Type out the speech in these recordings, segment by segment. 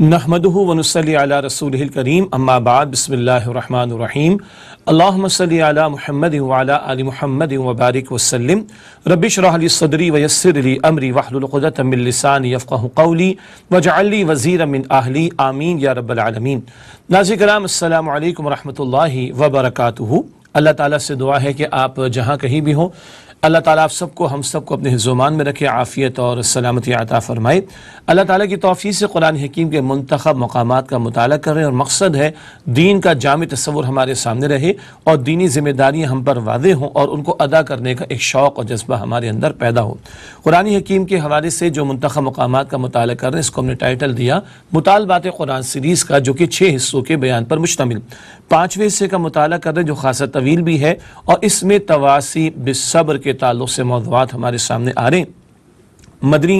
नहमदह वनसली अला रसूल करीम अम्माबाद बसमीम अल्लाम महमद वाली महमद वबारक वसलम रबिश रहली सदरी वयसरली अमरी वाहलतमिलसान यफ़्क़ली वजाली वज़ी अमिन आहली आमीन या रबालमीन नाजिक कराम अल्लाम वरहमल वबरक अल्लाह ताला से दुआ है कि आप जहाँ कहीं भी हों अल्लाह ताला आप सबको हम सबको अपने हिजोमान में रखे आफ़ियत और सलामती आता फ़रमाए अल्लाह ताला की तोफ़ी से कुरान हकीम के मंतखब मकाम का मताल करें और मकसद है दीन का जाम तस्वुर हमारे सामने रहे और दीनी ज़िम्मेदारियाँ हम पर वादे हों और उनको अदा करने का एक शौक़ और जज्बा हमारे अंदर पैदा हो कुरान हकीम के हवाले से जो मंतखब मकामा का मताल कर रहे हैं इसको हमने टाइटल दिया मुतालबात कुरान सीरीज़ का जो कि छः हिस्सों के बयान पर मुश्तमिल पाँचवें हिस्से का मताल कर रहे हैं जो खासा तवील भी है और इसमें तवासी बिसब्र के ताल्लुक से मौजूद हमारे सामने आ रहे हैं मदनी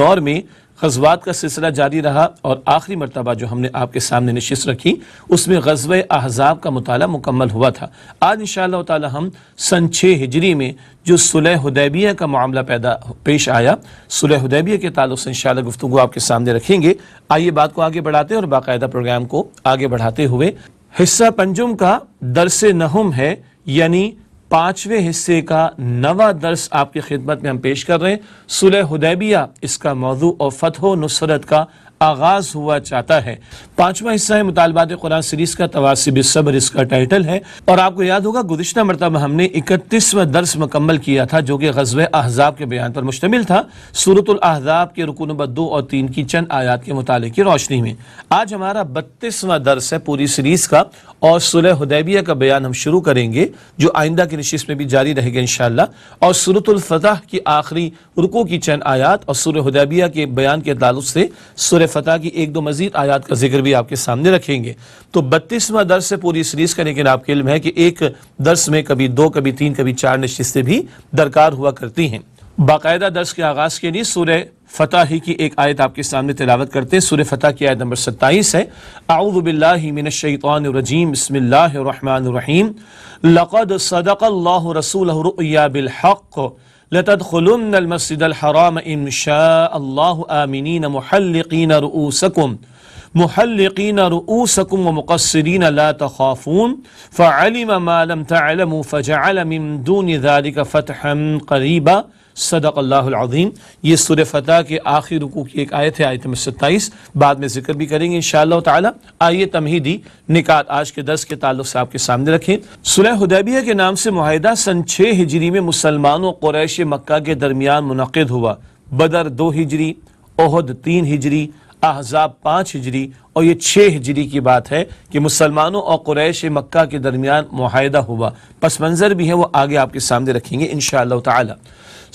दौर में गजवात का सिलसिला जारी रहा और आखिरी मरतबा जो हमने आपके सामने नशस्त रखी उसमें गजब अहजाब का मताल मुकम्मल हुआ था आज इन ताला हम सन छः हिजरी में जो सुलह हदैबिया का मामला पैदा पेश आया सुलह हदैबिया के ताल्लुक से इन गुफ्तु आपके सामने रखेंगे आइए बात को आगे बढ़ाते और बाकायदा प्रोग्राम को आगे बढ़ाते हुए हिस्सा पंजुम का दरस नहम है यानी पांचवें हिस्से का नवा दर्स आपकी खिदमत में हम पेश कर रहे हैं सुलह हदैबिया इसका मौजू और फतह नुसरत का आगाज़ हुआ चाहता है पांचवा हिस्सा है मुतालबात कुरान सीरीज़ का तवासिब सब्र इसका टाइटल है और आपको याद होगा गुजशत मरतब हमने इकतीसवा दर्स मुकम्मल किया था जो कि गजब अहजाब के बयान पर मुश्तमिल था सूरत अहजाब के रुकन नंबर दो और तीन की चंद आयात के मुताले की रोशनी में आज हमारा बत्तीसवा दर्स है पूरी सीरीज़ का और सुलह हदैबिया का बयान हम शुरू करेंगे जो आइंदा की नशीस में भी जारी रहेगा इन और सूरतफ़तह की आखिरी रुको की चंद आयात और सुर हदैबिया के बयान के ताल्लुक से सुरह फ़तह की एक दो मजीद आयात का जिक्र भी आपके सामने रखेंगे तो बत्तीसवा दर्स से पूरी सीरीज़ का लेकिन आपके इल्म है कि एक दर्स में कभी दो कभी तीन कभी चार नशस्तें भी दरकार हुआ करती हैं बाकायदा दर्स के आगाज़ के लिए सूर्य फ़तह ही की एक आयत आपके सामने तिलावत करते हैं सूर्य फ़तह की आयत नंबर सत्ताईस है आउबिल्लिमिनशैतरजीम बसमिल्लर रहीम लक़द सदक़ रसूल बिलहक़ लतदलमसदराम इनशाआमिन महल्लिन रऊसकुम महल्लिन रऊसकुम मकसरीन ला तखाफून फ़ालम मालम तलम फ़जालमिन दून फ़तहम करीबा सदक अल्लाहम ये सुर फ़तह के आखिर रुकू की एक आयत है आयत में सत्ताईस बाद में जिक्र भी करेंगे इन शाह आइए तमहीदी निकात आज के दस के ताल्लुक से आपके सामने रखें सुलह हदैबिया के नाम से माहिदा सन छः हिजरी में मुसलमानों क्रैश मक्का के दरमियान मुनद हुआ बदर दो हिजरी ओहद तीन हिजरी अहजाब पाँच हिजरी और ये छः हिजरी की बात है कि मुसलमानों और कुरैश मक्का के दरमियान माहिदा हुआ पस मंज़र भी है वो आगे आपके सामने रखेंगे इन ताला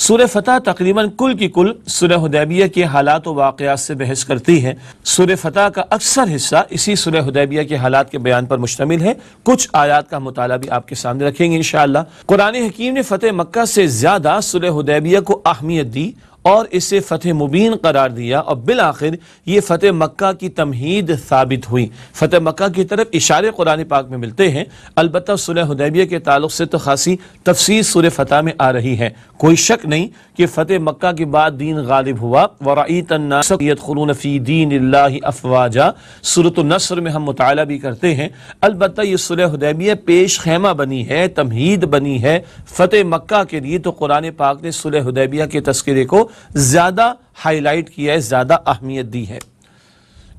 सूर्य फतह तकरीबन कुल की कुल सूर्य हदैबिया के हालात व वाक़ात से बहस करती है सूर्य फतह का अक्सर हिस्सा इसी सूर्य हदैबिया के हालात के बयान पर मुश्तमिल है कुछ आयात का मुताल भी आपके सामने रखेंगे इन शाला कुरान हकीम ने फतेह मक्का से ज़्यादा सूर्य हदैबिया को अहमियत दी और इसे फ़तह मुबीन करार दिया और बिल आखिर ये फ़तह मक्का की तमहीद साबित हुई फ़तह मक्का की तरफ इशारे कुरान पाक में मिलते हैं अलबत् सुलहदैबिया के ताल्लुक से तो खासी तफसीर सुर फ़तह में आ रही है कोई शक नहीं कि फतेह मक्का के बाद दीन गालिब हुआ वराईतनासफ़ी दीन अफवाजा सूरत नसर में हम मुताल भी करते हैं अलबत् ये सुलहदैबिया पेश खैमा बनी है तमहीद बनी है फ़तह मक्का के लिए तो कुरान पाक ने सुलहदैबिया के तस्करे को ज़्यादा हाईलाइट किया है ज़्यादा अहमियत दी है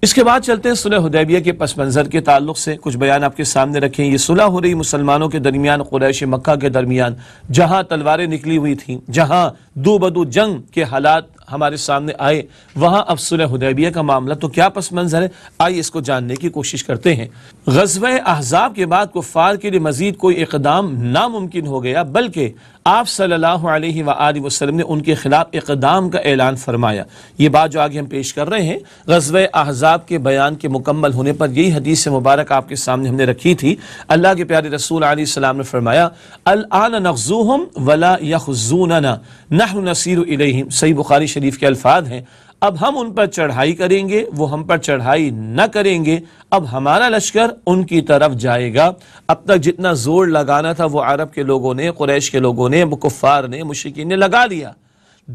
इसके बाद चलते हैं सुलह हदैबिया के पस मंज़र के ताल्लुक से कुछ बयान आपके सामने रखें ये सुलह हो रही मुसलमानों के दरमियान कुरैश मक्का के दरमियान जहां तलवारें निकली हुई थीं जहां दो बदू जंग के हालात हमारे सामने आए वहां अब सुलह हदैबिया का मामला तो क्या पस मंज़र है आइए इसको जानने की कोशिश करते हैं गजब अहजाब के बाद कुफ़ार के लिए मजीद कोई इकदाम नामुमकिन हो गया बल्कि आप सल्लल्लाहु अलैहि वसल्लम ने उनके ख़िलाफ़ इकदाम का ऐलान फरमाया ये बात जो आगे हम पेश कर रहे हैं गजब अहजाब के बयान के मुकम्मल होने पर यही हदीस मुबारक आपके सामने हमने रखी थी अल्लाह के प्यारे रसूल आलम ने फरमाया अलान वला नसीर सही बुखारी शरीफ के अल्फाज हैं अब हम उन पर चढ़ाई करेंगे वो हम पर चढ़ाई न करेंगे अब हमारा लश्कर उनकी तरफ जाएगा अब तक जितना जोर लगाना था वो अरब के लोगों ने कुरैश के लोगों ने कुफ़ार ने मुशिकिन ने लगा दिया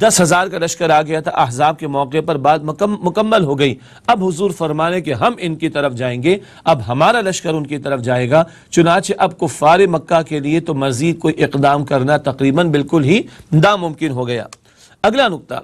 दस हज़ार का लश्कर आ गया था अहजाब के मौके पर बात मकम, मुकम्मल हो गई अब हुजूर फरमाने कि हम इनकी तरफ जाएंगे अब हमारा लश्कर उनकी तरफ जाएगा चुनाचे अब कुफ़ार मक्का के लिए तो मज़ीद कोई इकदाम करना तकरीबन बिल्कुल ही नामुमकिन हो गया अगला नुकता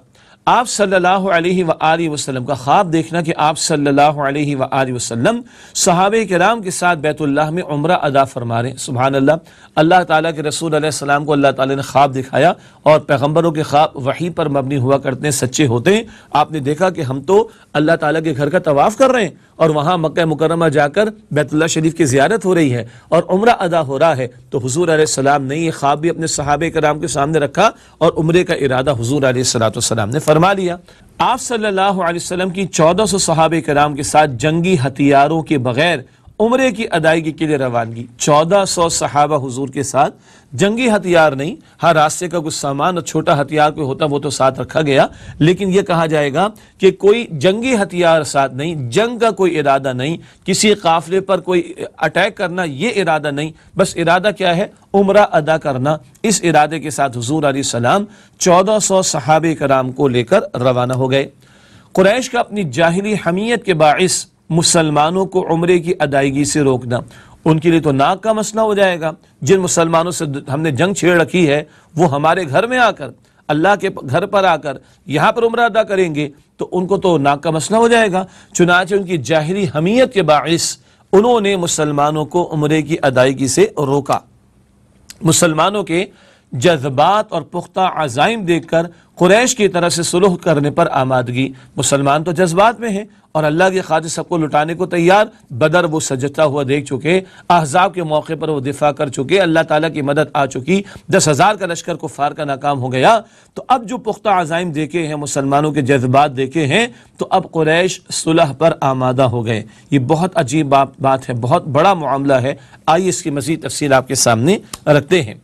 आप सल्लल्लाहु अलैहि वसल्लम का ख्वाब देखना कि आप सल्लल्लाहु अलैहि वसल्लम सहाब राम के साथ बैतुल्लाह में उम्र अदा फरमा रहे सुबह अल्लाह अल्लाह ताला के रसूल अलैहिस्सलाम को अल्लाह ताला ने ख्वाब दिखाया और पैगंबरों के ख्वाब वहीं पर मबनी हुआ करते हैं सच्चे होते हैं आपने देखा कि हम तो अल्लाह ताला के घर का तवाफ़ कर रहे हैं और वहाँ मक् मुकरमा जाकर बैतुल्ला शरीफ की ज्यारत हो रही है और उम्र अदा हो रहा है तो हजूर अलैहिस्सलाम ने यह ख्वाब भी अपने सहाब राम के सामने रखा और उम्र का इरादा हजूर अलैहिस्सलाम ने फरमा फरमा लिया आप सल्लल्लाहु अलैहि वसल्लम की चौदह सौ सहाब कराम के साथ जंगी हथियारों के बगैर उम्र की अदायगी के लिए रवानगी चौदह सौ सहाबा हजूर के साथ जंगी हथियार नहीं हर रास्ते का कुछ सामान और छोटा हथियार कोई होता वो तो साथ रखा गया लेकिन ये कहा जाएगा कि कोई जंगी हथियार साथ नहीं जंग का कोई इरादा नहीं किसी काफिले पर कोई अटैक करना ये इरादा नहीं बस इरादा क्या है उम्र अदा करना इस इरादे के साथ हजूर सलाम चौदह सौ सहाब कराम को लेकर रवाना हो गए कुरैश का अपनी जाहली हमीयत के बास मुसलमानों को उम्र की अदायगी से रोकना उनके लिए तो नाक का मसला हो जाएगा जिन मुसलमानों से हमने जंग छेड़ रखी है वो हमारे घर में आकर अल्लाह के घर पर आकर यहाँ पर उम्र अदा करेंगे तो उनको तो नाक का मसला हो जाएगा चुनाचे उनकी जाहरी हमीयत के बास उन्होंने मुसलमानों को उम्र की अदायगी से रोका मुसलमानों के जज्बात और पुख्ता आज़ाइम देखकर कुरैश की तरफ से सुलह करने पर आमादगी मुसलमान तो जज्बात में है और अल्लाह की खातिर सबको लुटाने को तैयार बदर वो सजता हुआ देख चुके अहजाब के मौके पर वो दिफा कर चुके अल्लाह ताला की मदद आ चुकी दस हज़ार का लश्कर कुफार का नाकाम हो गया तो अब जो पुख्ता आज़ाइम देखे हैं मुसलमानों के जज्बात देखे हैं तो अब कुरैश सुलह पर आमादा हो गए ये बहुत अजीब बात बात है बहुत बड़ा मामला है आइए इसकी मजीद तफसील आपके सामने रखते हैं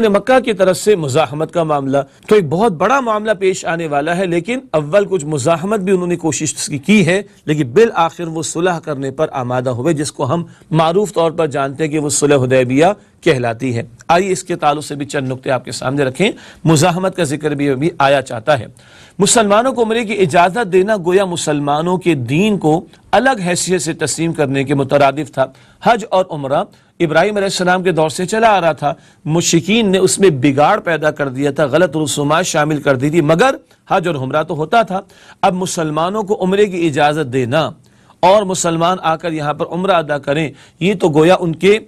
ने मक्का की तरफ से मुजाहमत का मामला तो एक बहुत बड़ा मामला पेश आने वाला है लेकिन अव्वल कुछ मुजाहमत भी उन्होंने कोशिश की है लेकिन बिल आखिर वो सुलह करने पर आमादा हुए जिसको हम मरूफ तौर पर जानते हैं कि वो सुलह हदैबिया कहलाती है आइए इसके तालु से भी चंद नुकते आपके सामने रखें मुजाहमत का जिक्र भी अभी आया चाहता है मुसलमानों को उम्र की इजाज़त देना गोया मुसलमानों के दीन को अलग हैसियत से तस्लीम करने के मुतरद था हज और उम्र इब्राहिम के दौर से चला आ रहा था मुशिकीन ने उसमें बिगाड़ पैदा कर दिया था गलत रसूमा शामिल कर दी थी मगर हज और उम्र तो होता था अब मुसलमानों को उम्र की इजाज़त देना और मुसलमान आकर यहाँ पर उम्र अदा करें ये तो गोया उनके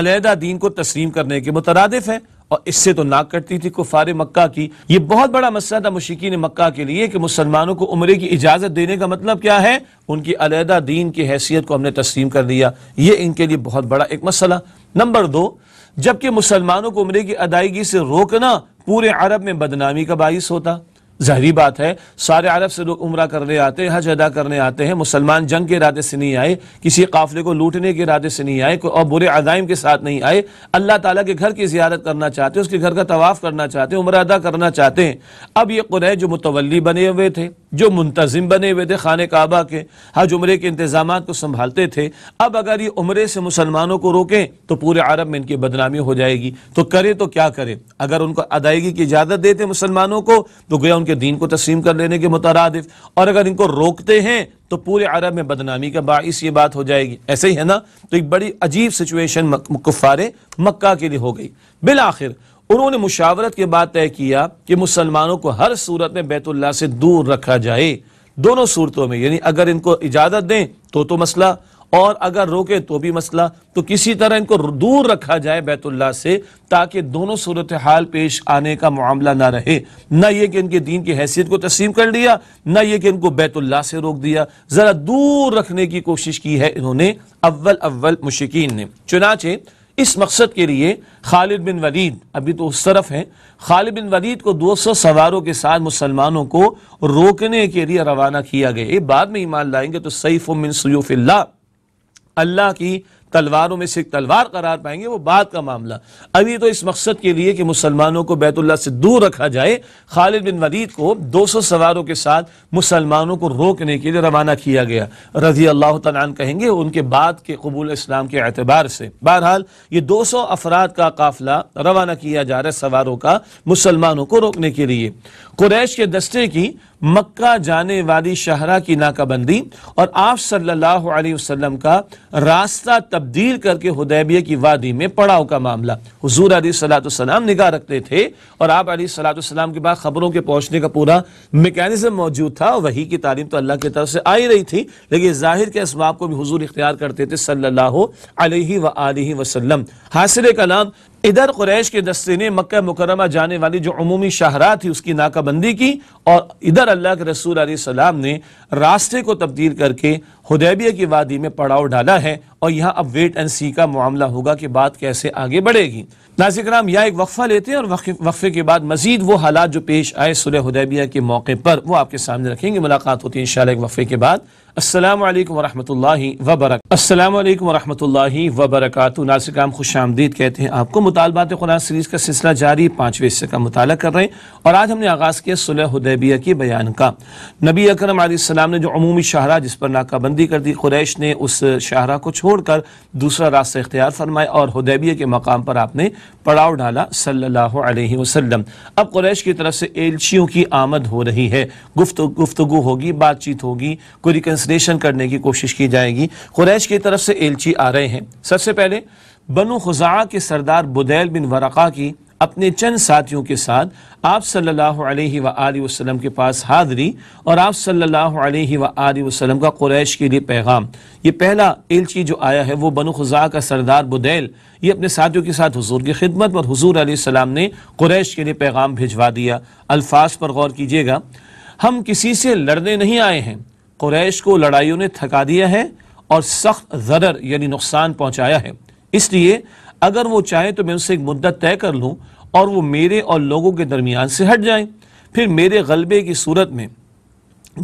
अलहदा दीन को तस्लीम करने के मुतरद है और इससे तो नाक कटती थी कुफार मक्का की यह बहुत बड़ा मसला था मुशिकीन मक्का के लिए कि मुसलमानों को उम्र की इजाज़त देने का मतलब क्या है उनकी अलहदा दीन की हैसियत को हमने तस्लीम कर दिया यह इनके लिए बहुत बड़ा एक मसला नंबर दो जबकि मुसलमानों को उम्र की अदायगी से रोकना पूरे अरब में बदनामी का बायस होता जहरी बात है सारे अरब से लोग उम्र करने आते हैं हज अदा करने आते हैं मुसलमान जंग के इरादे से नहीं आए किसी काफिले को लूटने के इरादे से नहीं आए और बुरे अजाइम के साथ नहीं आए अल्लाह ताला के घर की ज्यारत करना चाहते हैं उसके घर का तवाफ़ करना चाहते हैं उम्र अदा करना चाहते हैं अब ये कुरैश जो मुतवली बने हुए थे जो मुंतजिम बने हुए थे खान काबा के हज उम्र के इंतजाम को संभालते थे अब अगर ये उम्र से मुसलमानों को रोकें तो पूरे अरब में इनकी बदनामी हो जाएगी तो करें तो क्या करें अगर उनको अदायगी की इजाज़त देते मुसलमानों को तो गया वसल्लम दीन को तस्लीम कर लेने के मुतरद और अगर इनको रोकते हैं तो पूरे अरब में बदनामी का बाइस ये बात हो जाएगी ऐसे ही है ना तो एक बड़ी अजीब सिचुएशन कुफ़ार मक्का के लिए हो गई बिलाखिर उन्होंने मुशावरत के बाद तय किया कि मुसलमानों को हर सूरत में बैतुल्ला से दूर रखा जाए दोनों सूरतों में यानी अगर इनको इजाज़त दें तो तो मसला और अगर रोके तो भी मसला तो किसी तरह इनको दूर रखा जाए बैतुल्ला से ताकि दोनों सूरत हाल पेश आने का मामला ना रहे ना ये कि इनके दीन की हैसियत को तस्लीम कर लिया ना ये कि इनको बैतुल्ला से रोक दिया ज़रा दूर रखने की कोशिश की है इन्होंने अव्वल अव्वल मुशिकीन ने चुनाचे इस मकसद के लिए खालिद बिन वलीद अभी तो उस तरफ हैं खालिद बिन वलीद को 200 सवारों के साथ मुसलमानों को रोकने के लिए रवाना किया गया बाद में ईमान लाएंगे तो सईफ़ मिन सयूफ़िल्ला अल्लाह की तलवारों में से तलवार करार पाएंगे वो बात का मामला अभी तो इस मकसद के लिए कि मुसलमानों को बैतुल्ला से दूर रखा जाए खालिद बिन वलीद को 200 सवारों के साथ मुसलमानों को रोकने के लिए रवाना किया गया रजी अल्लाह तन कहेंगे उनके बाद के कबूल इस्लाम के एतबार से बहरहाल ये 200 अफराद का काफिला रवाना किया जा रहा है सवारों का मुसलमानों को रोकने के लिए कुरैश के दस्ते की मक्का जाने वाली शहरा की नाकाबंदी और आप सल्लल्लाहु अलैहि वसल्लम का रास्ता तब्दील करके हुदैबिया की वादी में पड़ाव का मामला हजूर सलाम निगाह रखते थे और आप सलाम के बाद खबरों के पहुंचने का पूरा मेकेनिज्म मौजूद था वही की तालीम तो अल्लाह की तरफ से आई रही थी लेकिन जाहिर के इसबाब को भी हजूर इख्तियार करते थे सल्ला वसलम हासिल कलाम इधर कुरैश के दस्ते ने मक्का मुकरमा जाने वाली जो अमूमी शाहरा थी उसकी नाकाबंदी की और इधर अल्लाह के रसूल सलाम ने रास्ते को तब्दील करके हदैबिया की वादी में पड़ाव डाला है और यहाँ अब वेट एंड सी का मामला होगा कि बात कैसे आगे बढ़ेगी नाजिक राम यह एक वक्फ़ा लेते हैं और वक्फे के बाद मजीद वो हालात जो पेश आए सुलह हदैबिया के मौके पर वो आपके सामने रखेंगे मुलाकात होती है इन एक वक्फे के बाद अल्लाम वरहमल वबरक अल्लाम वरहमल आपको सिलसिला जारी पाँचवें हिस्से का मताल कर रहे हैं और बयान का नबी ने जो जिस पर नाकाबंदी कर दी कुरैश ने उस शाहरा को छोड़कर दूसरा रास्ता इख्तियार फरमाया और हदैबिया के मकाम पर आपने पड़ाव डाला सल्ला वसलम अब कुरैश की तरफ से एलचियों की आमद हो रही है गुफ्त गुफ्तु होगी बातचीत होगी विश्लेषण करने की कोशिश की जाएगी कुरैश की तरफ से एलची आ रहे हैं सबसे पहले बनु खुजा के सरदार बुदैल बिन वरक़ा की अपने चंद साथियों के साथ आप सल्लल्लाहु अलैहि वसल्लम के पास हाज़री और आप सल्लल्लाहु अलैहि वसल्लम का कुरैश के लिए पैगाम ये पहला एलची जो आया है वो बनु खुजा का सरदार बुदैल ये अपने साथियों के साथ हुजूर की खिदमत और हुजूर अलैहिस्सलाम ने कुरैश के लिए पैगाम भिजवा दिया अल्फाज पर गौर कीजिएगा हम किसी से लड़ने नहीं आए हैं कुरैश को लड़ाइयों ने थका दिया है और सख्त जरर यानी नुकसान पहुंचाया है इसलिए अगर वो चाहे तो मैं उनसे एक मुद्दत तय कर लूँ और वो मेरे और लोगों के दरमियान से हट जाएं फिर मेरे गलबे की सूरत में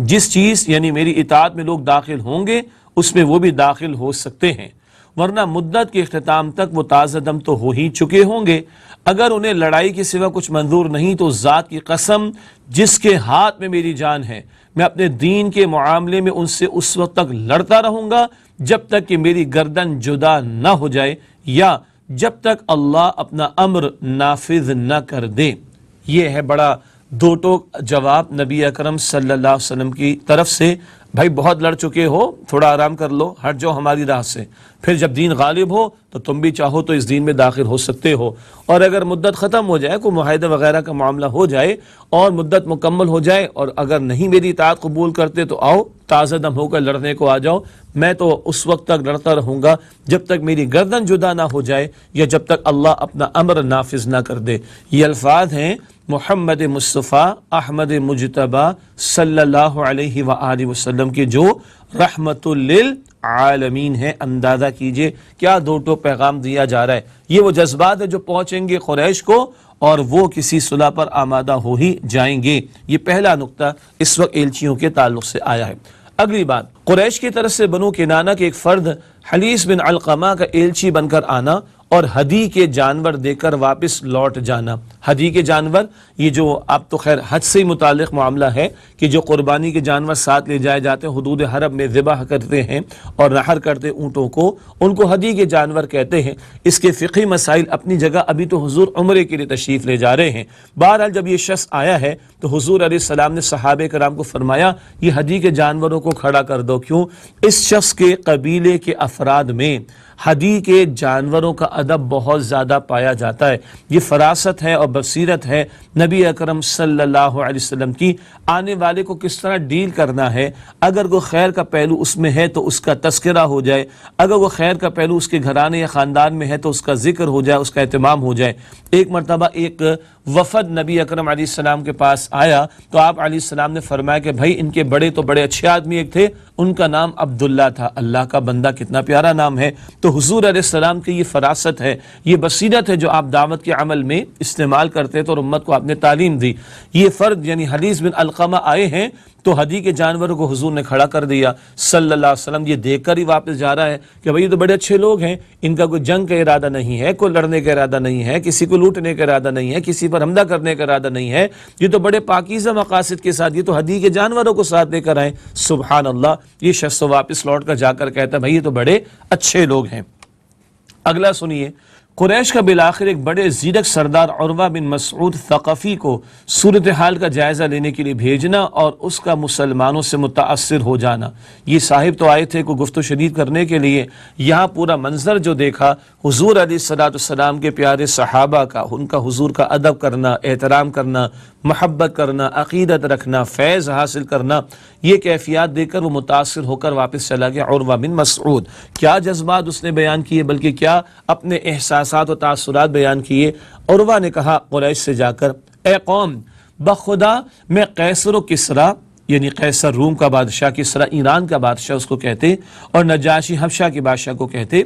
जिस चीज़ यानी मेरी इतात में लोग दाखिल होंगे उसमें वो भी दाखिल हो सकते हैं वरना मुद्दत के अख्ताम तक वो ताज़ा दम तो हो ही चुके होंगे अगर उन्हें लड़ाई के सिवा कुछ मंजूर नहीं तो ज़ात की कसम जिसके हाथ में मेरी जान है मैं अपने दीन के मामले में उनसे उस वक्त तक लड़ता रहूँगा जब तक कि मेरी गर्दन जुदा ना हो जाए या जब तक अल्लाह अपना अम्र नाफिज न कर दे ये है बड़ा दो टोक जवाब नबी अकरम सल्लल्लाहु अलैहि वसल्लम की तरफ से भाई बहुत लड़ चुके हो थोड़ा आराम कर लो हट जाओ हमारी राह से फिर जब दीन गालिब हो तो तुम भी चाहो तो इस दीन में दाखिल हो सकते हो और अगर मुद्दत ख़त्म हो जाए कोई माहे वगैरह का मामला हो जाए और मुद्दत मुकम्मल हो जाए और अगर नहीं मेरी इतात कबूल करते तो आओ ताज़ा दम होकर लड़ने को आ जाओ मैं तो उस वक्त तक लड़ता रहूँगा जब तक मेरी गर्दन जुदा ना हो जाए या जब तक अल्लाह अपना अमर नाफिज ना कर दे ये अल्फाज हैं मोहम्मद मुस्तफ़ा अहमद मुजतबा सल्ला वसलम वसल्लम के जो रहमतुल्लिल आलमीन है अंदाज़ा कीजिए क्या दो टो पैगाम दिया जा रहा है ये वो जज्बात है जो पहुंचेंगे ख़ुरैश को और वो किसी सुलह पर आमादा हो ही जाएंगे ये पहला नुकता इस वक्त एलचियों के ताल्लुक से आया है अगली बात कुरैश की तरफ से बनू के नाना के एक फ़र्द हलीस बिन अलकमा का एलची बनकर आना और हदी के जानवर देकर वापस लौट जाना हदी के जानवर ये जो आप तो खैर हज से ही मुतल मामला है कि जो कुर्बानी के जानवर साथ ले जाए जाते हैं हदूद हरब में ज़िबा करते हैं और नहर करते ऊँटों को उनको हदी के जानवर कहते हैं इसके फ़िकी मसाइल अपनी जगह अभी तो हजूर उम्र के लिए तशरीफ़ ले जा रहे हैं बहरहाल जब ये शख्स आया है तो हजूर आसमाम ने सहाब कराम को फरमाया ये हदी के जानवरों को खड़ा कर दो क्यों इस शख्स के कबीले के अफराद में हदी के जानवरों का अदब बहुत ज़्यादा पाया जाता है ये फरासत है और बसीरत है नबी अकरम सल्लल्लाहु अलैहि वसल्लम की आने वाले को किस तरह डील करना है अगर वो खैर का पहलू उसमें है तो उसका तस्करा हो जाए अगर वो खैर का पहलू उसके घराने या ख़ानदान में है तो उसका जिक्र हो जाए उसका अहतमाम हो जाए एक मरतबा एक वफद नबी अकरम सलाम के पास आया तो आप सलाम ने फरमाया कि भाई इनके बड़े तो बड़े अच्छे आदमी एक थे उनका नाम अब्दुल्ला था अल्लाह का बंदा कितना प्यारा नाम है तो हजूर सलाम की ये फरासत है ये बसीरत है जो आप दावत के अमल में इस्तेमाल करते थे तो और उम्मत को आपने तालीम दी ये फ़र्द यानी हदीस बिन अलकमा आए हैं तो हदी के जानवरों को हुजूर ने खड़ा कर दिया सल्लल्लाहु अलैहि वसल्लम ये देखकर ही वापस जा रहा है कि भाई ये तो बड़े अच्छे लोग हैं इनका कोई जंग का इरादा नहीं है कोई लड़ने का इरादा नहीं है किसी को लूटने का इरादा नहीं है किसी पर हमला करने का इरादा नहीं है ये तो बड़े पाकिजा मकासद के साथ ये तो हदी के जानवरों को साथ लेकर आए सुबहान अल्लाह ये शख्स तो वापस लौट कर जाकर कहता है भाई ये तो बड़े अच्छे लोग हैं अगला सुनिए कुरैश का बिल आखिर एक बड़े जीरक सरदार औरवा बिन मसूद फ़ी को सूरत हाल का जायज़ा लेने के लिए भेजना और उसका मुसलमानों से मुतासर हो जाना ये साहिब तो आए थे को गुफ्त शरीद करने के लिए यहाँ पूरा मंजर जो देखा हजूर अली सलाम के प्यारे सहाबा का उनका हजूर का अदब करना एहतराम करना महब्बत करना अकीदत रखना फैज़ हासिल करना ये कैफियात देकर वो मुतासर होकर वापस चला गया औरवा बिन मसूद क्या जज्बात उसने बयान किए बल्कि क्या अपने एहसास एहसास व तासरात बयान किए और वह ने कहा क्रैश से जाकर ए कौम बखुदा मैं कैसर व किसरा यानी कैसर रूम का बादशाह किसरा ईरान का बादशाह उसको कहते और नजाशी हबशा के बादशाह को कहते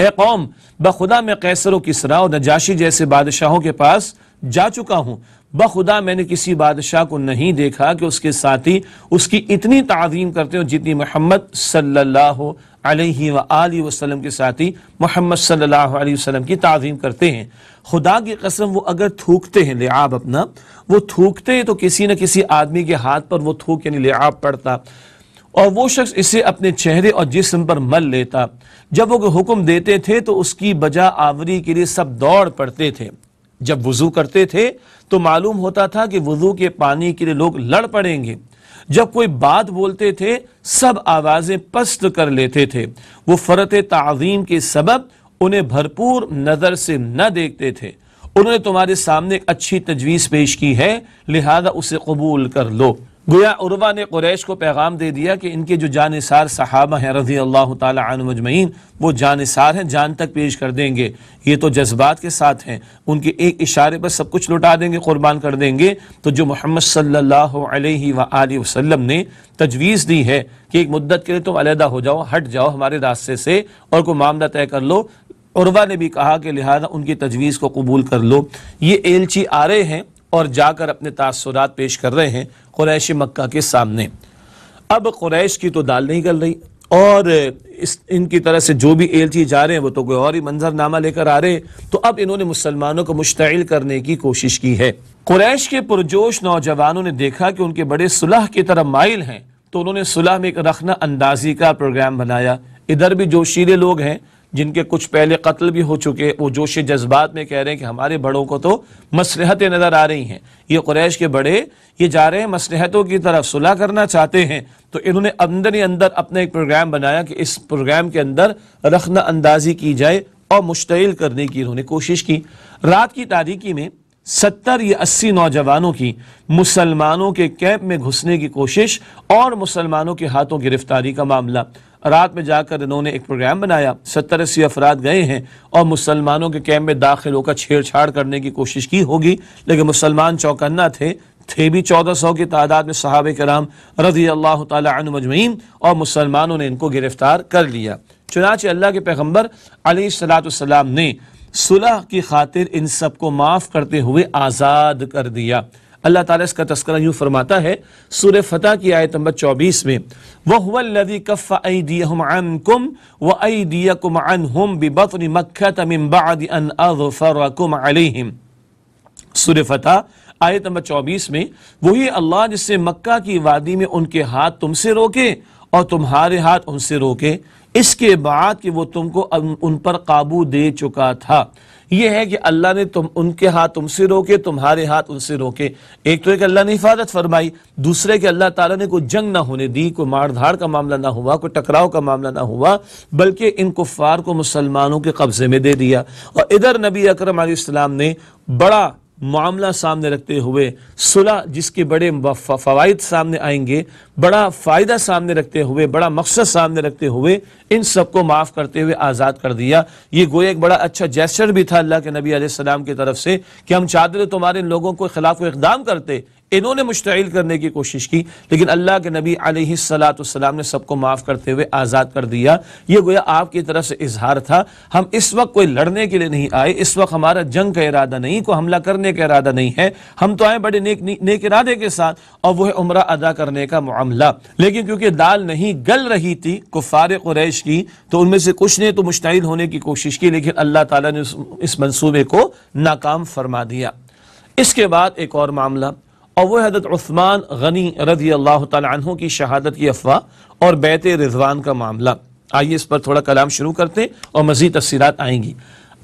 ए कौम बखुदा मैं कैसर व किसरा और नजाशी जैसे बादशाहों के पास जा चुका हूँ बखुदा मैंने किसी बादशाह को नहीं देखा कि उसके साथी उसकी इतनी तज़ीम करते हो जितनी मोहम्मद सल्लल्लाहु वसल्लम के साथ ही मोहम्मद सल्लल्लाहु की तज़ीम करते हैं खुदा की कसम वो अगर थूकते हैं लिआब अपना वो थूकते हैं तो किसी न किसी आदमी के हाथ पर वो थूक यानी लिआब पड़ता और वो शख्स इसे अपने चेहरे और जिसम पर मल लेता जब वो हुक्म देते थे तो उसकी बजा आवरी के लिए सब दौड़ पड़ते थे जब वज़ू करते थे तो मालूम होता था कि वज़ू के पानी के लिए लोग लड़ पड़ेंगे जब कोई बात बोलते थे सब आवाज़ें पस्त कर लेते थे वो फ़रत तज़ीम के सबब उन्हें भरपूर नज़र से न देखते थे उन्होंने तुम्हारे सामने एक अच्छी तजवीज़ पेश की है लिहाजा उसे कबूल कर लो गोया उर्वा ने कुरैश को पैगाम दे दिया कि इनके जो जानसार सहाबा हैं रजी अल्लाह तजमैन वो जानसार हैं जान तक पेश कर देंगे ये तो जज्बात के साथ हैं उनके एक इशारे पर सब कुछ लुटा देंगे कुर्बान कर देंगे तो जो मोहम्मद सल्ला वसम ने तजवीज़ दी है कि एक मुद्दत के लिए तुम अलहदा हो जाओ हट जाओ हमारे रास्ते से और कोई मामला तय कर लो उर्वा ने भी कहा कि लिहाजा उनकी तजवीज़ को कबूल कर लो ये एलची आ रहे हैं और जाकर अपने तासरात पेश कर रहे हैं क्रैश मक्का के सामने अब क्रैश की तो दाल नहीं कर रही और इस इनकी तरह से जो भी एलची जा रहे हैं वो तो कोई और ही मंजरनामा लेकर आ रहे हैं तो अब इन्होंने मुसलमानों को मुश्तिल करने की कोशिश की है कुरैश के पुरजोश नौजवानों ने देखा कि उनके बड़े सुलह की तरफ माइल हैं तो उन्होंने सुलह में एक रखना अंदाजी का प्रोग्राम बनाया इधर भी जोशीले लोग हैं जिनके कुछ पहले कत्ल भी हो चुके वो जोश जज्बात में कह रहे हैं कि हमारे बड़ों को तो मसलहतें नज़र आ रही हैं ये कुरैश के बड़े ये जा रहे हैं मसलहतों की तरफ सुलह करना चाहते हैं तो इन्होंने अंदर ही अंदर अपना एक प्रोग्राम बनाया कि इस प्रोग्राम के अंदर रखना अंदाजी की जाए और मुश्तिल करने की इन्होंने कोशिश की रात की तारीखी में सत्तर या अस्सी नौजवानों की मुसलमानों के कैंप में घुसने की कोशिश और मुसलमानों के हाथों गिरफ्तारी का मामला रात में जाकर इन्होंने एक प्रोग्राम बनाया सत्तर अस्सी अफराद गए हैं और मुसलमानों के कैंप में दाखिल होकर छेड़छाड़ करने की कोशिश की होगी लेकिन मुसलमान चौकन्ना थे थे भी चौदह सौ की तादाद में साहब कराम रजी अल्लाह तजमीन और मुसलमानों ने इनको गिरफ्तार कर लिया चुनाच अल्लाह के पैगम्बर अली सलाम ने सुलह की खातिर इन सबको माफ़ करते हुए आज़ाद कर दिया अल्लाह ताला इसका तस्करा यूं फरमाता है सूर फतह की आयत नंबर चौबीस में वहवल्लि कफ़ फतह आयत नंबर चौबीस में वही अल्लाह जिससे मक्का की वादी में उनके हाथ तुमसे रोके और तुम्हारे हाथ उनसे रोके इसके बाद कि वो तुमको उन पर काबू दे चुका था यह है कि अल्लाह ने तुम उनके हाथ तुमसे रोके तुम्हारे हाथ उनसे रोके एक तो एक अल्लाह ने हिफाजत फरमाई दूसरे के अल्लाह ताला ने कोई जंग ना होने दी कोई मार धाड़ का मामला ना हुआ कोई टकराव का मामला ना हुआ बल्कि इन कुफ़ार को मुसलमानों के कब्ज़े में दे दिया और इधर नबी अकरम ने बड़ा मामला सामने रखते हुए सुलह जिसके बड़े फ़वाद सामने आएंगे बड़ा फ़ायदा सामने रखते हुए बड़ा मकसद सामने रखते हुए इन सबको माफ़ करते हुए आज़ाद कर दिया ये गोया एक बड़ा अच्छा जैसर भी था अल्लाह के नबी आसमाम की तरफ से कि हम चाहते थे तुम्हारे लोगों को खिलाफ इकदाम करते इन्होंने मुश्तिल करने की कोशिश की लेकिन अल्लाह के नबी सलाम ने सबको माफ़ करते हुए आज़ाद कर दिया ये गोया आपकी तरफ से इजहार था हम इस वक्त कोई लड़ने के लिए नहीं आए इस वक्त हमारा जंग का इरादा नहीं को हमला करने का इरादा नहीं है हम तो आए बड़े नेक नेक इरादे के साथ और वह उम्र अदा करने का मामला लेकिन क्योंकि दाल नहीं गल रही थी कुफार क्रैश की तो उनमें से कुछ ने तो मुश्तिल होने की कोशिश की लेकिन अल्लाह तला ने इस मनसूबे को नाकाम फरमा दिया इसके बाद एक और मामला और वह हजरत उस्मान गनी रजी अल्लाह तहों की शहादत की अफवाह और बैत रिजवान का मामला आइए इस पर थोड़ा कलाम शुरू करते हैं और मजीद तफसीत आएंगी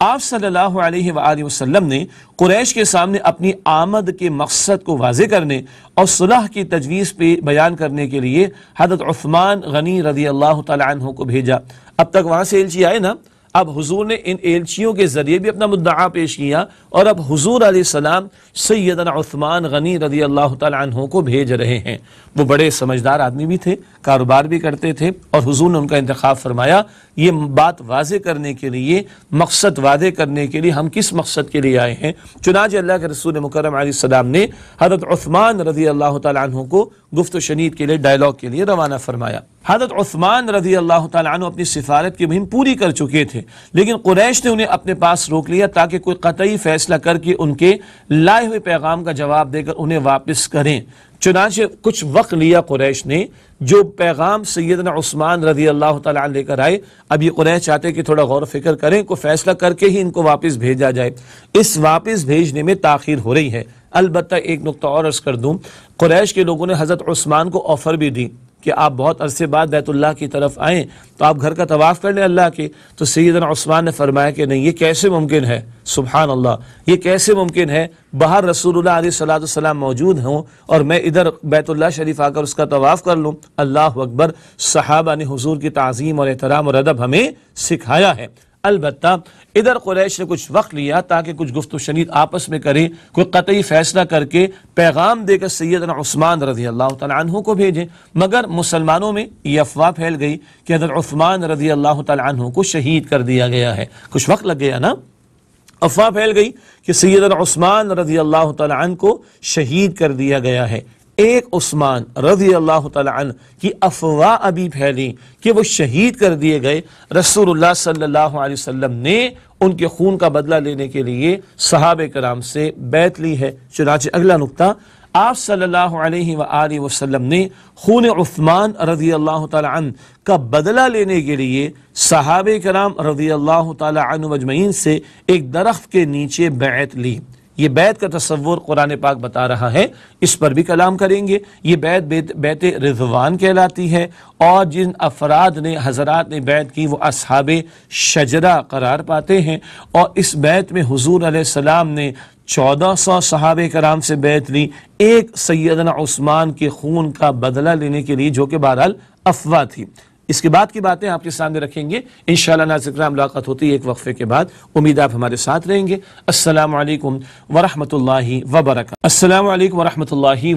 आप सल्लल्लाहु अलैहि वसल्लम ने कुरैश के सामने अपनी आमद के मकसद को वाजे करने और सुलह की तजवीज़ पे बयान करने के लिए हजरत उस्मान गनी रजी अल्लाह तहों को भेजा अब तक वहाँ से एलची आए ना अब हुजूर ने इन एलचियों के ज़रिए भी अपना मुद्दा पेश किया और अब हजूर आसमाम सैदना उस्मान गनी रजी अल्लाह तहों को भेज रहे हैं वो बड़े समझदार आदमी भी थे कारोबार भी करते थे और हुजूर ने उनका इंतखा फरमाया ये बात वाज करने के लिए मकसद वादे करने के लिए हम किस मकसद के लिए आए हैं चुनाच अल्लाह के रसूल मुकरम सलाम ने हजरत उस्मान रजी अल्लाह तु को गुफ्त शनीद के लिए डायलॉग के लिए रवाना फरमाया हजरत उस्मान रजी अल्लाह तु अपनी सिफारत की मुहिम पूरी कर चुके थे लेकिन कुरैश ने उन्हें अपने पास रोक लिया ताकि कोई कतई फैसला करके उनके लाए हुए पैगाम का जवाब देकर उन्हें वापस करें चुनाच कुछ वक्त लिया कुरैश ने जो पैगाम सैदना उस्मान रजी अल्लाह तेकर आए अब ये कुरैश चाहते कि थोड़ा गौर फिक्र करें को फैसला करके ही इनको वापस भेजा जाए इस वापस भेजने में ताखिर हो रही है अलबत् एक नुकता और अर्ज़ कर दूँ कुरैश के लोगों ने हज़रत उस्मान को ऑफ़र भी दी कि आप बहुत अरसे बाद बैतुल्ला की तरफ आएँ तो आप घर का तवाफ़ कर लें अल्लाह के तो सैदन उस्मान ने फरमाया कि नहीं ये कैसे मुमकिन है सुबहान अल्लाह ये कैसे मुमकिन है बाहर रसूलुल्लाह सलाम मौजूद हों और मैं इधर बैतुल्ला शरीफ आकर उसका तवाफ़ कर लूँ अल्लाह अकबर साहबा ने हजूर की तज़ीम और एहतराम और अदब हमें सिखाया है अलबत् इधर कुरैश ने कुछ वक्त लिया ताकि कुछ गुफ्त शनीद आपस में करें कोई कतई फैसला करके पैगाम देकर सैदना उस्मान रजी अल्लाह तु को भेजें मगर मुसलमानों में ये अफवाह फैल गई कि हजरत उस्मान रजी अल्लाह तु को शहीद कर दिया गया है कुछ वक्त लग गया ना अफवाह फैल गई कि सैदना उस्मान रजी अल्लाह तु को शहीद कर दिया गया है एक उस्मान रजी अल्लाह तन की अफवाह अभी फैली कि वो शहीद कर दिए गए रसूलुल्लाह सल्लल्लाहु अलैहि वसल्लम ने उनके खून का बदला लेने के लिए सहाब कराम से बैत ली है चुनाच अगला नुकता आप सल्लल्लाहु अलैहि सल्ला वसल्लम ने खून उस्मान रजी अल्लाह तन का बदला लेने के लिए सहाब कराम रजी अल्लाह तजमैन से एक दरख्त के नीचे बैत ली ये बैत का तस्वुर कुरान पाक बता रहा है इस पर भी कलाम करेंगे ये बैत बैत, बैत रिजवान कहलाती है और जिन अफराद ने हजरात ने बैत की वो असहाब शजरा करार पाते हैं और इस बैत में हजूर आसमाम ने चौदह सौ सहाब कराम से बैत ली एक सैदना उस्मान के खून का बदला लेने के लिए जो कि बहरहाल अफवाह थी इसके बाद की बातें आपके सामने रखेंगे इन शाह शिक्र मुलाकात होती है एक वक्फे के बाद उम्मीद आप हमारे साथ रहेंगे असलम वरहि वबरक असल वरहमत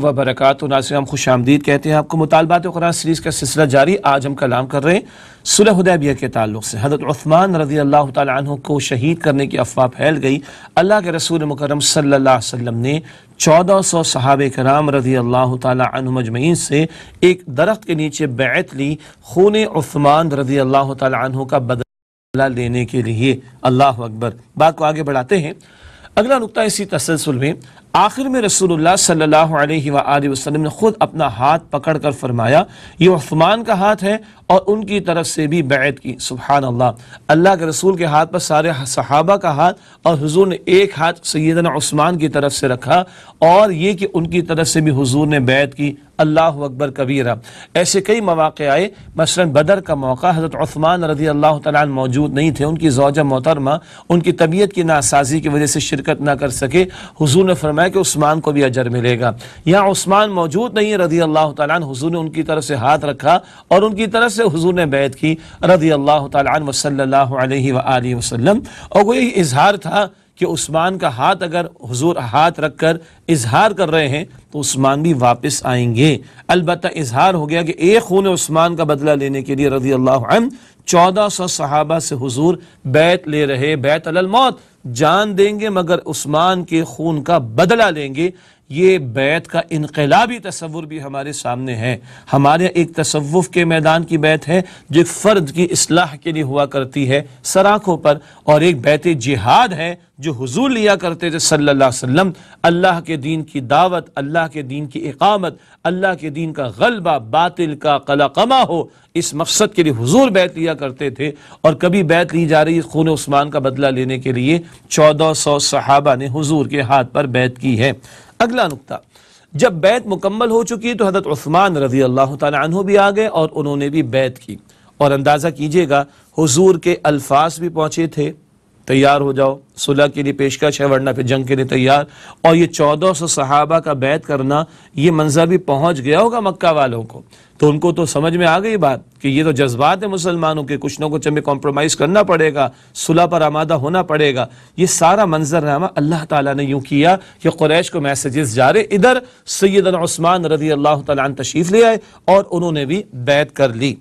वबरक नासिर हम खुश आमदीद कहते हैं आपको मुतालबात कुरान सीरीज़ का सिलसिला जारी आज हम कलाम कर रहे हैं सुलह उदैबिया के ताल्लुक से हजरत उस्मान रजी अल्लाह तु को शहीद करने की अफवाह फैल गई अल्लाह के रसूल मुकरम सल्ला वसम ने चौदह सौ सहाब कराम रजी अल्लाह तजमीन से एक दरख्त के नीचे बैत ली खून उस्मान रजी अल्लाह तह का बदला लेने के लिए अल्लाह अकबर बात को आगे बढ़ाते हैं अगला नुकता इसी तसलसल में आखिर में रसूलुल्लाह सल्लल्लाहु अलैहि वसल्लम ने ख़ुद अपना हाथ पकड़ कर फरमाया ये उस्मान का हाथ है और उनकी तरफ से भी बैत की सुबहान अल्लाह अल्लाह के रसूल के हाथ पर सारे सहाबा का हाथ और हुजूर ने एक हाथ सैदना उस्मान की तरफ से रखा और ये कि उनकी तरफ से भी हुजूर ने बैत की अल्लाह अकबर कबीरा ऐसे कई मौाक़े आए मसला बदर का मौका हज़रत उस्मान रजी अल्लाह तौजूद मौजूद नहीं थे उनकी जौजा मोहतरमा उनकी तबीयत की नासाजी की वजह से शिरकत ना कर सके हुजूर ने फरमाया फरमाया कि उस्मान को भी अजर मिलेगा यहाँ उस्मान मौजूद नहीं रदी अल्लाह तजू ने उनकी तरफ से हाथ रखा और उनकी तरफ से हजू ने बैत की रदी अल्लाह तन वसलम और वही इजहार था कि उस्मान का हाथ अगर हजूर हाथ रख कर इजहार कर रहे हैं तो उस्मान भी वापस आएंगे अलबत् इजहार हो गया कि एक खून उस्मान का बदला लेने के लिए रजी अल्लाह चौदह सौ सहाबा से हुजूर बैत ले रहे बैत मौत जान देंगे मगर उस्मान के खून का बदला लेंगे ये बैत का इनकलाबी तस्वुर भी हमारे सामने है हमारे एक तसवुफ़ के मैदान की बैत है जो फ़र्द की असलाह के लिए हुआ करती है सराखों पर और एक बैत जिहाद है जो हजूर लिया करते थे सल्लल्लाहु अल्लाह के दीन की दावत अल्लाह के दीन की इकामत अल्लाह के दीन का गलबा बातिल का कलाकमा हो इस मकसद के लिए हजूर बैत लिया करते थे और कभी बैत ली जा रही खून उस्मान का बदला लेने के लिए चौदह सौ सहाबा ने हजूर के हाथ पर बैत की है अगला नुकता जब बैत मुकम्मल हो चुकी है तो हजरत उस्मान रजी अल्लाह तु भी आ गए और उन्होंने भी बैत की और अंदाज़ा कीजिएगा हुजूर के अल्फाज भी पहुंचे थे तैयार हो जाओ सुलह के लिए पेशकश है वरना फिर जंग के लिए तैयार और ये चौदह सौ सहाबा का बैत करना ये मंजर भी पहुंच गया होगा मक्का वालों को तो उनको तो समझ में आ गई बात कि ये तो जज्बात है मुसलमानों के कुछ ना कुछ हमें कॉम्प्रोमाइज़ करना पड़ेगा सुलह पर आमादा होना पड़ेगा ये सारा मंजरनामा अल्लाह ताला ने यूं किया कि क्रैश को मैसेजेस जा रहे इधर सैदान उस्मान अल्लाह तशरीफ़ ले आए और उन्होंने भी बैत कर ली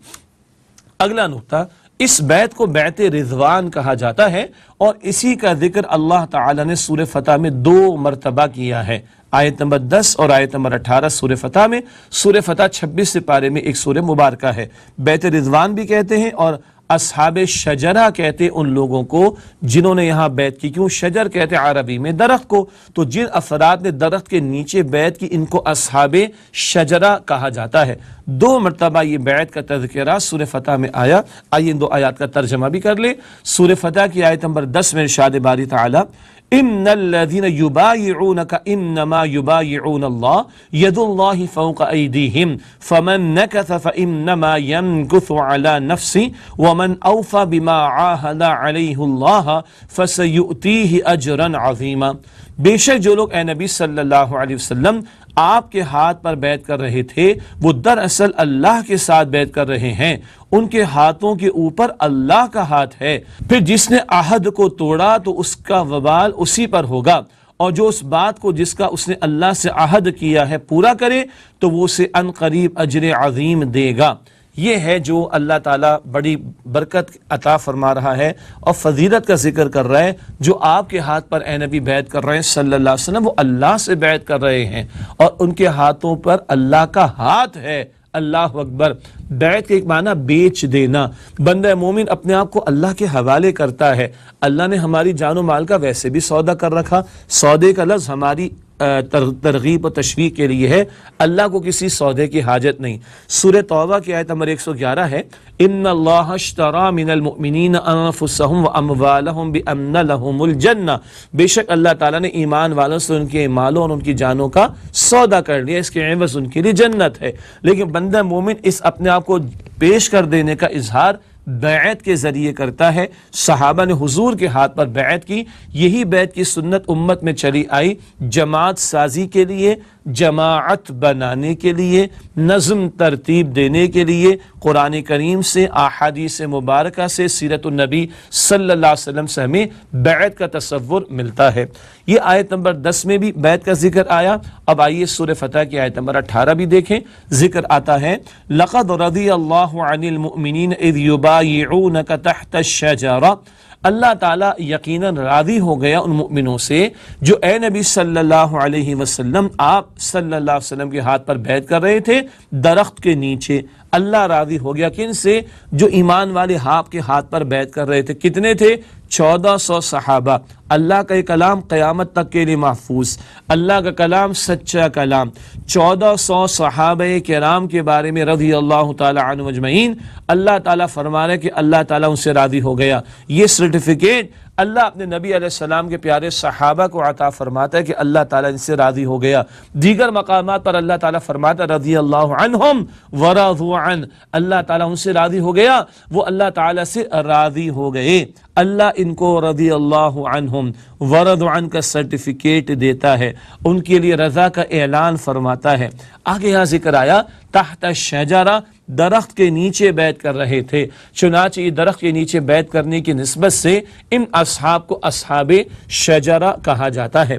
अगला नुकता इस बैत को बैत रिजवान कहा जाता है और इसी का जिक्र अल्लाह ताला ने सूर्य फतह में दो मरतबा किया है आयत नंबर 10 और आयत नंबर 18 सूर्य फतह में सूर्य फतह 26 से पारे में एक सूर्य मुबारक है बैत रिजवान भी कहते हैं और असहाब शजरा कहते उन लोगों को जिन्होंने यहाँ बैत की क्यों शजर कहते अरबी में दरख्त को तो जिन अफराद ने दरख्त के नीचे बैत की इनको असहाब शजरा कहा जाता है दो मरतबा ये बैत का तजकरा सूर फतह में आया आइए इन दो आयात का तर्जमा भी कर ले सूर फतह की आयत नंबर दस में शाद बारी तला इन्नल्लज़ीन युबायिऊनका इन्नमा युबायिऊनल्लाह यदुल्लाहि फौक़ अयदीहिम फमन नकथ फइन्नमा यनकुथु अला नफ्सी वमन औफ़ा बिमा आहदा अलैहिल्लाह फसयुतीहि अजरन अज़ीमा बेशक जो लोग ए नबी सल्लल्लाहु अलैहि वसल्लम आपके हाथ पर बैत कर रहे थे वो दरअसल अल्लाह के साथ बैत कर रहे हैं उनके हाथों के ऊपर अल्लाह का हाथ है फिर जिसने आहद को तोड़ा तो उसका वबाल उसी पर होगा और जो उस बात को जिसका उसने अल्लाह से आहद किया है पूरा करे तो वो उसे अनकरीब अजर अजीम देगा ये है जो अल्लाह ताला बड़ी बरकत अता फरमा रहा है और फजीलत का जिक्र कर रहा है जो आपके हाथ पर ए नबी बैत कर रहे हैं सल्लल्लाहु अलैहि वसल्लम वो अल्लाह से बैत कर रहे हैं और उनके हाथों पर अल्लाह का हाथ है अल्लाह अकबर बैत के एक माना बेच देना बंद मोमिन अपने आप को अल्लाह के हवाले करता है अल्लाह ने हमारी जानो माल का वैसे भी सौदा कर रखा सौदे का लफ्ज़ हमारी तरगीब और तशवी के लिए है अल्लाह को किसी सौदे की हाजत नहीं सुर तोबा की आयत नंबर ग्यारह है इन अल्लाहमिनजन्ना बेशक अल्लाह ताला ने ईमान वालों से उनके मालों और उनकी जानों का सौदा कर लिया इसके एवज उनके लिए जन्नत है लेकिन बंद मोमिन इस अपने आप को पेश कर देने का इजहार बैत के ज़रिए करता है सहाबा ने हजूर के हाथ पर बैत की यही बैत की सुन्नत उम्मत में चली आई जमात साजी के लिए जमात बनाने के लिए नज़म तरतीब देने के लिए क़ुरान करीम से से मुबारक से सीरतनबी नबी सल्ला वसम से हमें बैत का तस्वुर मिलता है ये आयत नंबर दस में भी बैत का जिक्र आया अब आइए सूर फ़तह की आयत नंबर अठारह भी देखें जिक्र आता है लक़द रदी अल्लाह अनिलमिन तहत शजरा अल्लाह ताला यकीनन राज़ी हो गया उन मुमिनों से जो ए नबी सल्लल्लाहु अलैहि वसल्लम आप सल्लल्लाहु अलैहि वसल्लम के हाथ पर बैठ कर रहे थे दरख्त के नीचे अल्लाह राजी हो गया किन से जो ईमान वाले हाप के हाथ पर बैत कर रहे थे कितने थे चौदह सौ सहाबा अल्लाह का कलाम क्यामत तक के लिए महफूज अल्लाह का कलाम सच्चा कलाम चौदह सौ सहाब राम के बारे में रजी अल्लाह तजमैन अल्लाह ताली फरमा रहे कि अल्लाह ताली उनसे राजी हो गया ये सर्टिफिकेट अल्लाह अपने नबी आसमाम के प्यारे सहाबा को अता फरमाता है कि अल्लाह ताला इनसे राज़ी हो गया दीगर मकाम पर अल्लाह ताला फरमाता रजी अल्लाम वरा अल्लाह ताला उनसे राज़ी हो गया वो अल्लाह ताला से राज़ी हो गए अल्लाह इनको रदी अल्लाह वरदान का सर्टिफिकेट देता है उनके लिए रज़ा का ऐलान फरमाता है आगे यहाँ जिक्र आया ताहता शहजारा दरख्त के नीचे बैठ कर रहे थे चुनाच ये दरख्त के नीचे बैठ करने की नस्बत से इन असहाब को असहाब शहजारा कहा जाता है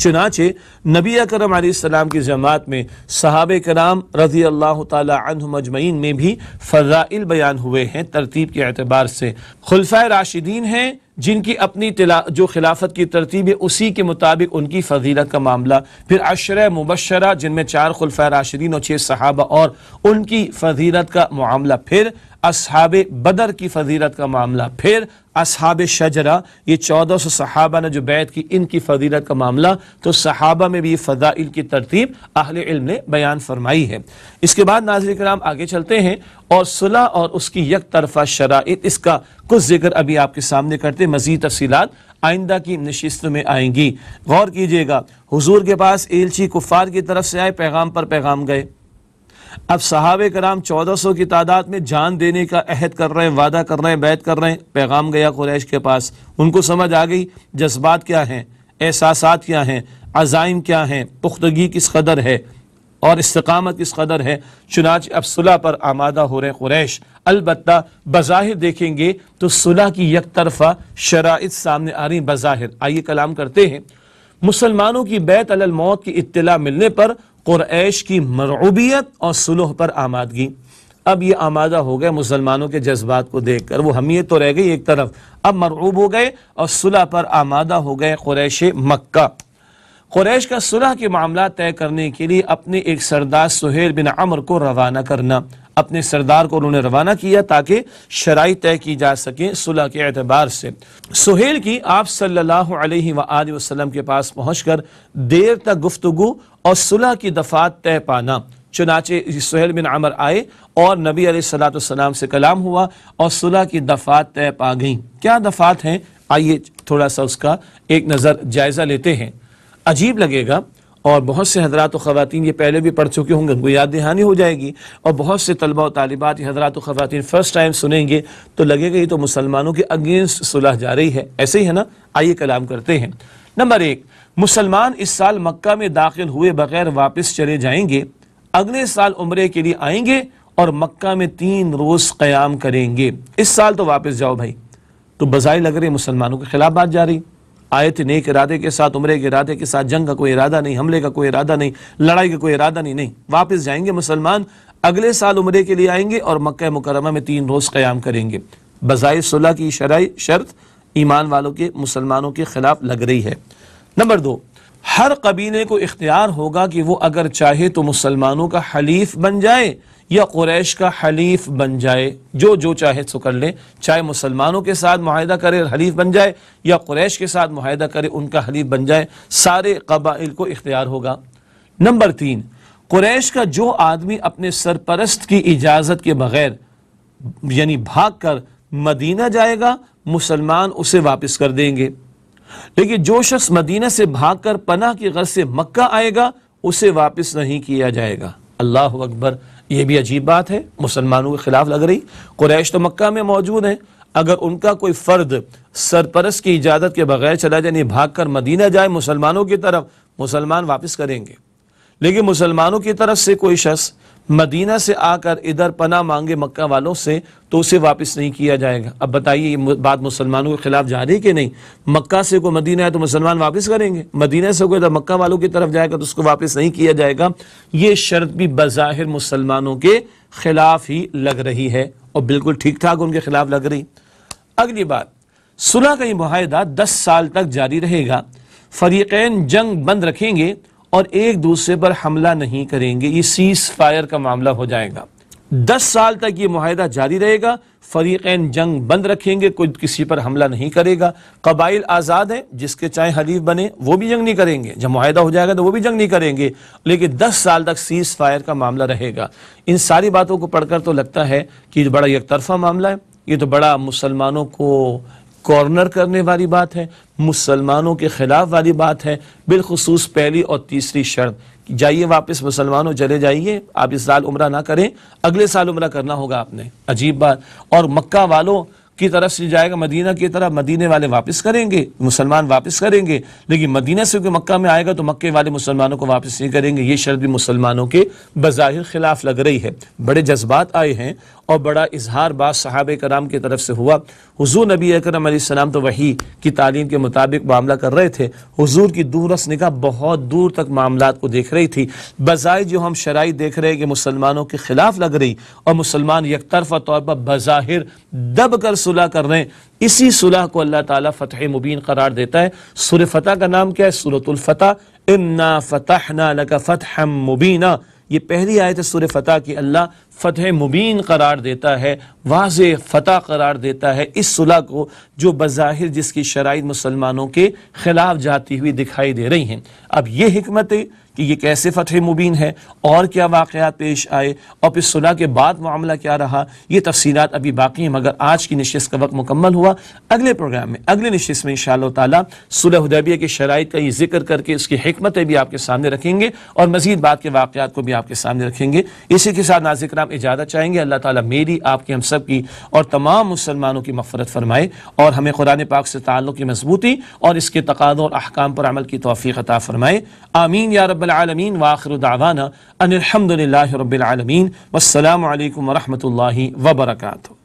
चुनाचे नबी करम आसमाम की जमात में सहाब कराम रज़ी अल्लाह तजमैन में भी फ़र्राइल बयान हुए हैं तरतीब के अतबार से खुलफ़ा राशिदीन हैं जिनकी अपनी तिला जो खिलाफत की तरतीब है उसी के मुताबिक उनकी फजीलत का मामला फिर अशर मुबशरा जिनमें चार खुलफ़ा राशिदीन और छः सहाबा और उनकी फजीलत का मामला फिर असहाब बदर की फजीलत का मामला फिर असहाब शजरा ये चौदह सौ सहाबा ने जो बैत की इनकी फजीलत का मामला तो सहाबा में भी ये फ़जाइल की तरतीब अहल इल्म ने बयान फरमाई है इसके बाद नाजर कराम आगे चलते हैं और सुलह और उसकी यक तरफा शराइ इसका कुछ जिक्र अभी आपके सामने करते मज़ीद तफसीत आइंदा की नशिस्त में आएंगी गौर कीजिएगा हजूर के पास एलची कुफ़ार की तरफ से आए पैगाम पर पैगाम गए अब सहाब कराम चौदह सौ की तादाद में जान देने का अहद कर रहे हैं वादा कर रहे हैं बैत कर रहे हैं पैगाम गया कुरैश के पास उनको समझ आ गई जज्बात क्या हैं एहसास क्या हैं अज़ाइम क्या हैं पुख्तगी किस कदर है और इस्तकामत किस कदर है चुनाच अब सुलह पर आमादा हो रहे कुरैश अलबत् बज़ाहिर देखेंगे तो सुलह की यक तरफा शराइत सामने आ रही बज़ाहिर आइए कलाम करते हैं मुसलमानों की बैत अलमौत की इत्तला मिलने पर क़ुरैश की मरूबियत और सुलह पर आमादगी अब ये आमादा हो गए मुसलमानों के जज्बात को देख कर वो हमीयत तो रह गई एक तरफ अब मरूब हो गए और सुलह पर आमादा हो गए क़ुरैश मक्का क़ुरैश का सुलह के मामला तय करने के लिए अपने एक सरदार सुहेल बिन अमर को रवाना करना अपने सरदार को उन्होंने रवाना किया ताकि शराइ तय की जा सके सुलह के एतबार से सुहेल की आप सल्लल्लाहु अलैहि वसल्लम के पास पहुंचकर देर तक गुफ्तु और सुलह की दफात तय पाना चुनाचे सुहेल बिन अमर आए और नबी सलाम से कलाम हुआ और सुलह की दफात तय पा गई क्या दफात हैं आइए थोड़ा सा उसका एक नज़र जायज़ा लेते हैं अजीब लगेगा और बहुत से हजरात ख़वान ये पहले भी पढ़ चुके होंगे उनको याद दहानी हो जाएगी और बहुत से तलबा और तालिबात ये हजरात ख़वान फ़र्स्ट टाइम सुनेंगे तो लगेगा ये तो मुसलमानों के अगेंस्ट सुलह जा रही है ऐसे ही है ना आइए कलाम करते हैं नंबर एक मुसलमान इस साल मक्का में दाखिल हुए बगैर वापस चले जाएंगे अगले साल उम्र के लिए आएंगे और मक्का में तीन रोज़ क़्याम करेंगे इस साल तो वापस जाओ भाई तो बजाय लग रही मुसलमानों के खिलाफ बात जा रही आए थे नेक इरादे के साथ उम्र के इरादे के साथ जंग का कोई इरादा नहीं हमले का कोई इरादा नहीं लड़ाई का कोई इरादा नहीं नहीं वापस जाएंगे मुसलमान अगले साल उम्र के लिए आएंगे और मक् मुकरमा में तीन रोज़ क़्याम करेंगे बज़ाय सुलह की शराय शर्त ईमान वालों के मुसलमानों के ख़िलाफ़ लग रही है नंबर दो हर कबीले को इख्तियार होगा कि वो अगर चाहे तो मुसलमानों का हलीफ बन जाए या कुरैश का हलीफ बन जाए जो जो चाहे सो तो कर ले चाहे मुसलमानों के साथ माहिदा करे हलीफ बन जाए या कुरैश के साथ माहिदा करे उनका हलीफ बन जाए सारे कबाइल को इख्तियार होगा नंबर तीन कुरैश का जो आदमी अपने सरपरस्त की इजाज़त के बगैर यानी भाग कर मदीना जाएगा मुसलमान उसे वापस कर देंगे लेकिन जो शख्स मदीना से भाग कर पनाह की गर्ज से मक्का आएगा उसे वापस नहीं किया जाएगा अल्लाह अकबर यह भी अजीब बात है मुसलमानों के खिलाफ लग रही कुरैश तो मक्का में मौजूद है अगर उनका कोई फ़र्द सरपरस की इजाज़त के बगैर चला जाए भाग कर मदीना जाए मुसलमानों की तरफ मुसलमान वापस करेंगे लेकिन मुसलमानों की तरफ से कोई शख्स मदीना से आकर इधर पना मांगे मक्का वालों से तो उसे वापस नहीं किया जाएगा अब बताइए ये बात मुसलमानों के खिलाफ जा रही कि नहीं मक्का से कोई मदीना है तो मुसलमान वापस करेंगे मदीना से कोई इधर मक्का वालों की तरफ जाएगा तो उसको वापस नहीं किया जाएगा ये शर्त भी बज़ाहिर मुसलमानों के खिलाफ ही लग रही है और बिल्कुल ठीक ठाक उनके खिलाफ लग रही अगली बात सुलह का ये माहिदा दस साल तक जारी रहेगा फरीकैन जंग बंद रखेंगे और एक दूसरे पर हमला नहीं करेंगे ये सीज फायर का मामला हो जाएगा दस साल तक ये माहिदा जारी रहेगा फरीकैन जंग बंद रखेंगे कोई किसी पर हमला नहीं करेगा कबाइल आज़ाद हैं जिसके चाहे हलीफ बने वो भी जंग नहीं करेंगे जब माहिदा हो जाएगा तो वो भी जंग नहीं करेंगे लेकिन दस साल तक सीज फायर का मामला रहेगा इन सारी बातों को पढ़कर तो लगता है कि बड़ा एक तरफा मामला है ये तो बड़ा मुसलमानों को कॉर्नर करने वाली बात है मुसलमानों के खिलाफ वाली बात है बिलखसूस पहली और तीसरी शर्त जाइए वापस मुसलमानों चले जाइए आप इस साल उम्र ना करें अगले साल उम्र करना होगा आपने अजीब बात और मक्का वालों की तरफ से जाएगा मदीना की तरफ मदीने वाले वापस करेंगे मुसलमान वापस करेंगे लेकिन मदीना से क्योंकि मक्का में आएगा तो मक्के वाले मुसलमानों को वापस नहीं करेंगे ये शर्त भी मुसलमानों के बज़ाहिर खिलाफ लग रही है बड़े जज्बात आए हैं और बड़ा इजहार बाद साहब कराम की तरफ से हुआ हजू नबी अक्रम सलाम तो वही की तालीम के मुताबिक मामला कर रहे थे हजूर की दूरस निगाह बहुत दूर तक मामला को देख रही थी बज़ाहिर जो हम शराइ देख रहे हैं कि मुसलमानों के खिलाफ लग रही और मुसलमान यक तरफा तौर पर बज़ाहिर दब कर सुलह कर रहे हैं इसी सुलह को अल्लाह ताला फ़तह मुबीन करार देता है सुर फतह का नाम क्या है सूरतुल्फ़तः इन्ना फ़तहना लका फ़तह मुबीना ये पहली आयत है सूर फतह की अल्लाह फतेह मुबीन करार देता है वाज फ़तह करार देता है इस सुलह को जो बज़ाहिर जिसकी शराइ मुसलमानों के ख़िलाफ़ जाती हुई दिखाई दे रही हैं अब ये हमत है कि ये कैसे फ़तह मुबीन है और क्या वाक़ात पेश आए और फिर सुलह के बाद मामला क्या रहा ये तफसीत अभी बाकी हैं मगर आज की नशस्त का वक्त मुकम्मल हुआ अगले प्रोग्राम में अगले नशस्त में इन शुलहदबिया के शराइ का ये जिक्र करके उसकी हमतें भी आपके सामने रखेंगे और मज़ीद बाद के वाक़ात को भी आपके सामने रखेंगे इसी के साथ नाजिक्रा आप इजाज़त चाहेंगे अल्लाह ताला मेरी आपकी हम सब की और तमाम मुसलमानों की मफरत फरमाए और हमें कुरान पाक से ताल्लुक़ की मजबूती और इसके तकादों और अहकाम पर अमल की तोफ़ी अता फ़रमाए आमीन या रबालमीन वाखिर दावाना अनिलहमदिल्ला रबालमीन वालकम वरहमल वबरकू